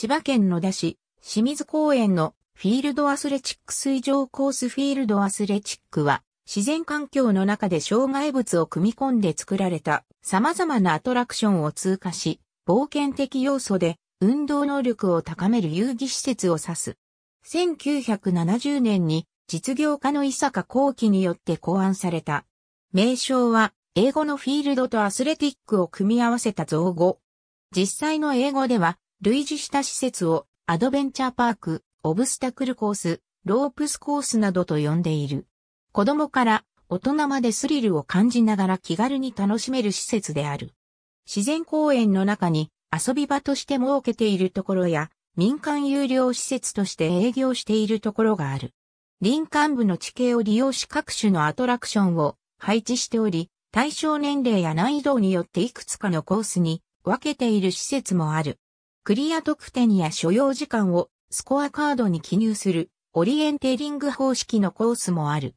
千葉県野田市、清水公園のフィールドアスレチック水上コースフィールドアスレチックは、自然環境の中で障害物を組み込んで作られた様々なアトラクションを通過し、冒険的要素で運動能力を高める遊戯施設を指す。1970年に実業家の伊坂幸喜によって考案された。名称は英語のフィールドとアスレティックを組み合わせた造語。実際の英語では類似した施設をアドベンチャーパーク、オブスタクルコース、ロープスコースなどと呼んでいる。子供から大人までスリルを感じながら気軽に楽しめる施設である。自然公園の中に遊び場として設けているところや民間有料施設として営業しているところがある。林間部の地形を利用し各種のアトラクションを配置しており、対象年齢や難易度によっていくつかのコースに分けている施設もある。クリア得点や所要時間をスコアカードに記入するオリエンテーリング方式のコースもある。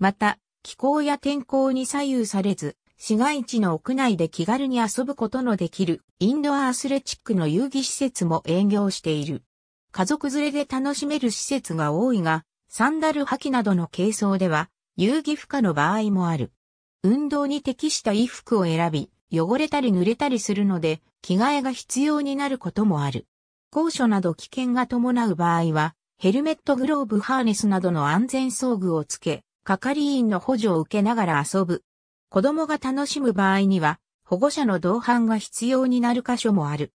また、気候や天候に左右されず、市街地の屋内で気軽に遊ぶことのできるインドアアスレチックの遊戯施設も営業している。家族連れで楽しめる施設が多いが、サンダル履きなどの軽装では遊戯不可の場合もある。運動に適した衣服を選び、汚れたり濡れたりするので、着替えが必要になることもある。高所など危険が伴う場合は、ヘルメットグローブハーネスなどの安全装具をつけ、係員の補助を受けながら遊ぶ。子供が楽しむ場合には、保護者の同伴が必要になる箇所もある。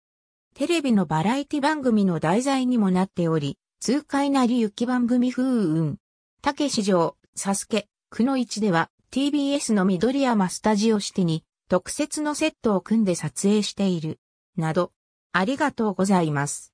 テレビのバラエティ番組の題材にもなっており、痛快なり雪番組風雲。たけし城、サスケ、くの市では TBS の緑山スタジオシティに特設のセットを組んで撮影している。など、ありがとうございます。